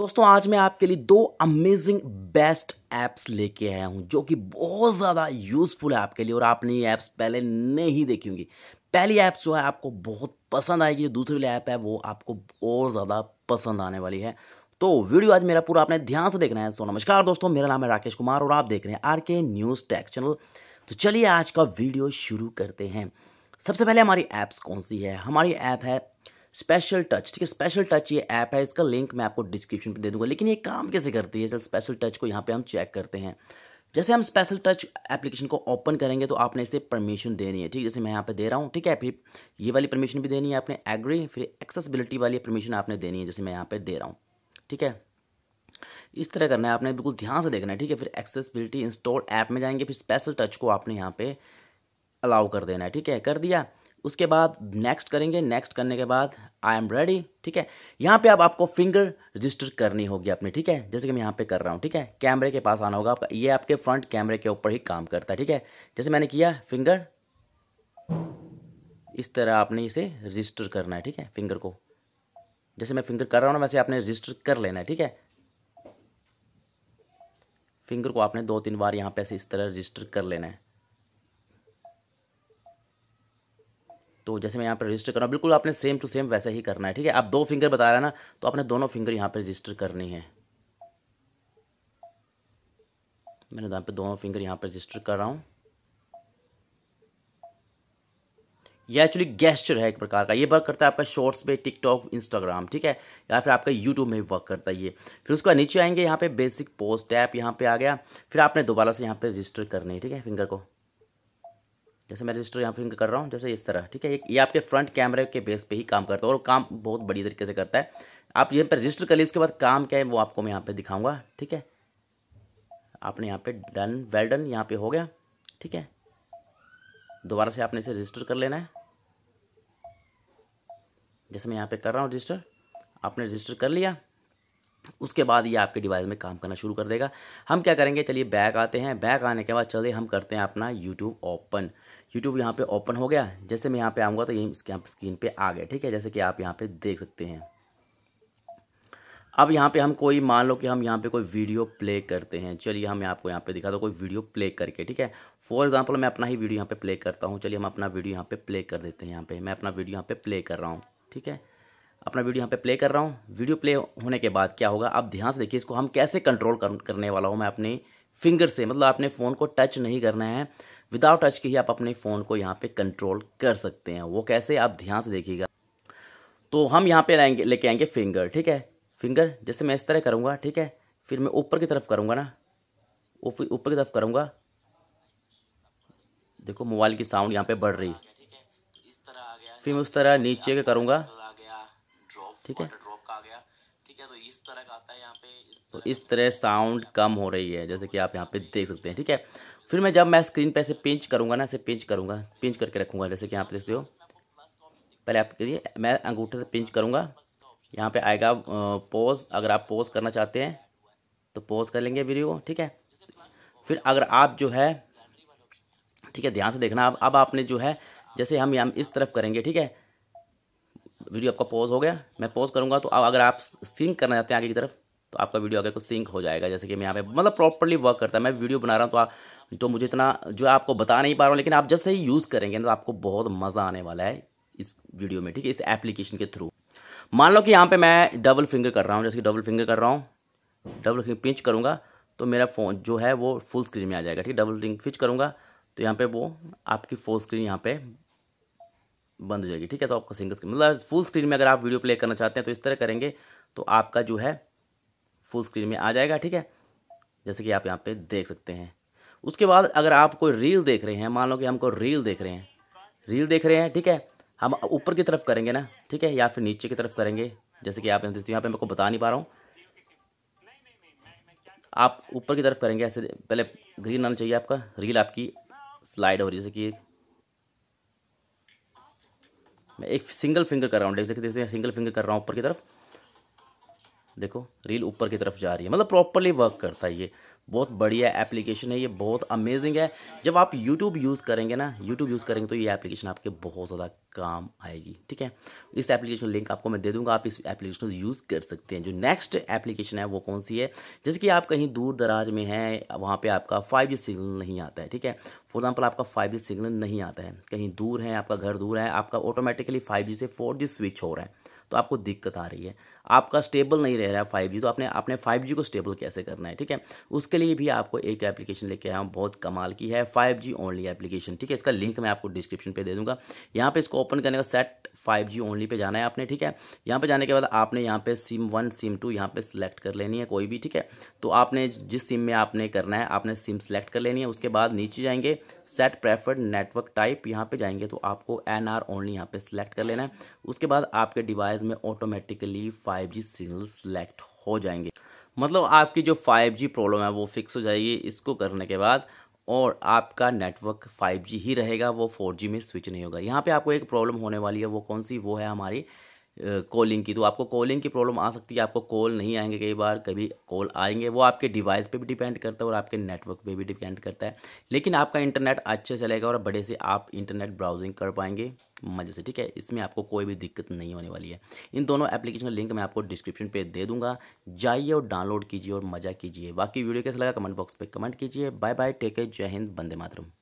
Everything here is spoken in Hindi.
दोस्तों आज मैं आपके लिए दो अमेजिंग बेस्ट ऐप्स लेके आया हूँ जो कि बहुत ज़्यादा यूज़फुल है आपके लिए और आपने ये ऐप्स पहले नहीं देखी होंगी पहली ऐप जो है आपको बहुत पसंद आएगी जो दूसरी वाली ऐप है वो आपको और ज़्यादा पसंद आने वाली है तो वीडियो आज मेरा पूरा आपने ध्यान से देखना है तो नमस्कार दोस्तों मेरा नाम है राकेश कुमार और आप देख रहे हैं आर के न्यूज़ टैक्स चैनल तो चलिए आज का वीडियो शुरू करते हैं सबसे पहले हमारी ऐप्स कौन सी है हमारी ऐप है स्पेशल टच ठीक है स्पेशल टच ये ऐप है इसका लिंक मैं आपको डिस्क्रिप्शन पे दे दूंगा लेकिन ये काम कैसे करती है चल स्पेशल टच को यहाँ पे हम चेक करते हैं जैसे हम स्पेशल टच एप्लीकेशन को ओपन करेंगे तो आपने इसे परमिशन देनी है ठीक जैसे मैं यहाँ पे दे रहा हूँ ठीक है फिर ये वाली परमिशन भी देनी है आपने एग्री फिर एक्सेसिबिलिटी वाली परमिशन आपने देनी है जैसे मैं यहाँ पे दे रहा हूँ ठीक है इस तरह करना है आपने बिल्कुल ध्यान से देखना है ठीक है फिर एक्सेसिबिलिटी इंस्टॉल ऐप में जाएंगे फिर स्पेशल टच को आपने यहाँ पे अलाउ कर देना है ठीक है कर दिया उसके बाद नेक्स्ट करेंगे नेक्स्ट करने के बाद आई एम रेडी ठीक है यहाँ पे अब आपको फिंगर रजिस्टर करनी होगी अपनी ठीक है जैसे कि मैं यहाँ पे कर रहा हूँ ठीक है कैमरे के पास आना होगा आपका ये आपके फ्रंट कैमरे के ऊपर ही काम करता है ठीक है जैसे मैंने किया फिंगर इस तरह आपने इसे रजिस्टर करना है ठीक है फिंगर को जैसे मैं फिंगर कर रहा हूँ ना वैसे आपने रजिस्टर कर लेना है ठीक है फिंगर को आपने दो तीन बार यहाँ पे ऐसे इस तरह रजिस्टर कर लेना है तो जैसे मैं यहाँ पर रजिस्टर कर रहा हूँ बिल्कुल आपने सेम टू सेम वैसा ही करना है ठीक है आप दो फिंगर बता रहे हैं ना तो आपने दोनों फिंगर यहाँ पर रजिस्टर करनी है मैंने यहाँ पर दोनों फिंगर यहाँ पर रजिस्टर कर रहा हूँ ये एक्चुअली गेस्चर है एक प्रकार का ये वर्क करता है आपका शॉर्ट्स पे टिकटॉक इंस्टाग्राम ठीक है या फिर आपका यूट्यूब में वर्क करता है ये फिर उसके बाद नीचे आएंगे यहाँ पे बेसिक पोस्ट ऐप यहाँ पे आ गया फिर आपने दोबारा से यहाँ पे रजिस्टर करनी है ठीक है फिंगर को जैसे मैं रजिस्टर यहाँ फिंग कर रहा हूँ जैसे इस तरह ठीक है ये आपके फ्रंट कैमरे के बेस पे ही काम करता है और काम बहुत बढ़िया तरीके से करता है आप यहाँ पर रजिस्टर कर लिए उसके बाद काम क्या है वो आपको मैं यहाँ पर दिखाऊँगा ठीक है आपने यहाँ पे डन वेल डन यहाँ पे हो गया ठीक है दोबारा से आपने इसे रजिस्टर कर लेना है जैसे मैं यहाँ पे कर रहा हूँ रजिस्टर आपने रजिस्टर कर लिया उसके बाद ये आपके डिवाइस में काम करना शुरू कर देगा हम क्या करेंगे चलिए बैक आते हैं बैक आने के बाद चलिए हम करते हैं अपना यूट्यूब ओपन यूट्यूब यहाँ पे ओपन हो गया जैसे मैं यहाँ पे आऊँगा तो ये इसके स्क्रीन पे आ गया ठीक है जैसे कि आप यहाँ पे देख सकते हैं अब यहाँ पे हम कोई मान लो कि हम यहाँ पे कोई वीडियो प्ले करते हैं चलिए हम आपको यहाँ पे दिखा दो कोई वीडियो प्ले करके ठीक है फॉर एग्जाम्पल मैं अपना ही वीडियो यहाँ पे प्ले करता हूँ चलिए हम अपना वीडियो यहाँ पे प्ले कर देते हैं यहाँ पे मैं अपना वीडियो यहाँ पे प्ले कर रहा हूँ ठीक है अपना वीडियो यहाँ पे प्ले कर रहा हूँ वीडियो प्ले होने के बाद क्या होगा आप ध्यान से देखिए इसको हम कैसे कंट्रोल कर, करने वाला हूँ मैं अपने फिंगर से मतलब आपने फ़ोन को टच नहीं करना है विदाउट टच के ही आप अपने फ़ोन को यहाँ पे कंट्रोल कर सकते हैं वो कैसे आप ध्यान से देखिएगा तो हम यहाँ पे लाएंगे लेके आएंगे फिंगर ठीक है फिंगर जैसे मैं इस तरह करूँगा ठीक है फिर मैं ऊपर की तरफ करूँगा ना ऊपर की तरफ करूँगा देखो मोबाइल की साउंड यहाँ पे बढ़ रही तो फिर मैं उस तरह नीचे के करूँगा ठीक है ड्रॉप का आ गया ठीक है तो इस तरह का आता है यहाँ पे इस तो इस तरह साउंड कम हो रही है जैसे कि आप यहाँ पे देख सकते हैं ठीक है फिर मैं जब मैं स्क्रीन पे ऐसे पिंच करूँगा ना ऐसे पिंच करूँगा पिंच करके रखूँगा जैसे कि यहाँ पे देखते हो पहले आप करिए मैं अंगूठे से पिंच करूँगा यहाँ पे आएगा पोज अगर आप पोज करना चाहते हैं तो पोज कर लेंगे वीडियो ठीक है फिर अगर आप जो है ठीक है ध्यान से देखना अब अब आपने जो है जैसे हम इस तरफ करेंगे ठीक है वीडियो आपका पॉज हो गया मैं पॉज करूँगा तो अब अगर आप सिंक करना चाहते हैं आगे की तरफ तो आपका वीडियो आगे को सिंक हो जाएगा जैसे कि मैं यहाँ पे मतलब प्रॉपरली वर्क करता है मैं वीडियो बना रहा हूँ तो आप तो मुझे इतना जो आपको बता नहीं पा रहा हूँ लेकिन आप जैसे ही यूज़ करेंगे तो आपको बहुत मज़ा आने वाला है इस वीडियो में ठीक है इस एप्लीकेशन के थ्रू मान लो कि यहाँ पे मैं डबल फिंगर कर रहा हूँ जैसे कि डबल फिंगर कर रहा हूँ डबल फिंगर पिंच करूँगा तो मेरा फ़ोन जो है वो फुल स्क्रीन में आ जाएगा ठीक है डबल फिंग पिंच करूँगा तो यहाँ पर वो आपकी फुल स्क्रीन यहाँ पे बंद हो जाएगी ठीक है तो आपका सिंगल स्क्रीन मतलब फुल स्क्रीन में अगर आप वीडियो प्ले करना चाहते हैं तो इस तरह करेंगे तो आपका जो है फुल स्क्रीन में आ जाएगा ठीक है जैसे कि आप यहाँ पे देख सकते हैं उसके बाद अगर आप कोई रील देख रहे हैं मान लो कि हमको रील देख रहे हैं रील देख रहे हैं ठीक है हम ऊपर की तरफ करेंगे ना ठीक है या फिर नीचे की तरफ करेंगे जैसे कि आप यहाँ पे मैं को बता नहीं पा रहा हूँ आप ऊपर की तरफ करेंगे ऐसे पहले ग्रीन आना चाहिए आपका रील आपकी स्लाइड हो रही है जैसे कि मैं एक सिंगल फिंगर कर रहा हूँ देखते हैं सिंगल फिंगर कर रहा हूँ ऊपर की तरफ देखो रील ऊपर की तरफ जा रही है मतलब प्रॉपरली वर्क करता है ये बहुत बढ़िया एप्लीकेशन है ये बहुत अमेजिंग है जब आप यूट्यूब यूज़ करेंगे ना यूट्यूब यूज़ करेंगे तो ये एप्लीकेशन आपके बहुत ज़्यादा काम आएगी ठीक है इस एप्लीकेशन लिंक आपको मैं दे दूंगा आप इस एप्लीकेशन को यूज़ कर सकते हैं जो नेक्स्ट एप्लीकेशन है वो कौन सी है जैसे कि आप कहीं दूर दराज में हैं वहाँ पे आपका फाइव जी सिग्नल नहीं आता है ठीक है फॉर एग्जाम्पल आपका फाइव जी सिग्नल नहीं आता है कहीं दूर है आपका घर दूर है आपका ऑटोमेटिकली फाइव जी से फोर जी स्विच हो रहा है तो आपको दिक्कत आ रही है आपका स्टेबल नहीं रह रहा है फाइव जी तो आपने आपने फाइव जी को स्टेबल कैसे करना है ठीक है उसके लिए भी आपको एक एप्लीकेशन लेके आया हूँ बहुत कमाल की है फाइव जी ओनली एप्लीकेशन ठीक है इसका लिंक मैं आपको डिस्क्रिप्शन पे दे दूंगा यहाँ पे इसको ओपन करने का set five G only pay जाना है आपने ठीक है यहाँ पे जाने के बाद आपने यहाँ पे सिम वन सिम टू यहाँ पे सिलेक्ट कर लेनी है कोई भी ठीक है तो आपने जिस सिम में आपने करना है आपने सिम सेलेक्ट कर लेनी है उसके बाद नीचे जाएंगे सेट प्रेफर्ड नेटवर्क टाइप यहाँ पे जाएंगे तो आपको एन आर ओनली यहाँ पे सिलेक्ट कर लेना है उसके बाद आपके डिवाइस में automatically five G signal select हो जाएंगे मतलब आपकी जो फाइव जी प्रॉब्लम है वो फिक्स हो जाएगी इसको करने के बाद और आपका नेटवर्क 5G ही रहेगा वो 4G में स्विच नहीं होगा यहाँ पे आपको एक प्रॉब्लम होने वाली है वो कौन सी वो है हमारी कॉलिंग की तो आपको कॉलिंग की प्रॉब्लम आ सकती है आपको कॉल नहीं आएंगे कई बार कभी कॉल आएंगे वो आपके डिवाइस पे भी डिपेंड करता है और आपके नेटवर्क पे भी डिपेंड करता है लेकिन आपका इंटरनेट अच्छे चलेगा और बड़े से आप इंटरनेट ब्राउजिंग कर पाएंगे मज़े से ठीक है इसमें आपको कोई भी दिक्कत नहीं होने वाली है इन दोनों एप्लीकेशन का लिंक मैं आपको डिस्क्रिप्शन पर दे दूँगा जाइए और डाउनलोड कीजिए और मज़ा कीजिए बाकी वीडियो कैसा लगा कमेंट बॉक्स पर कमेंट कीजिए बाय बाय टेक केयर जय हिंद बंदे मातरम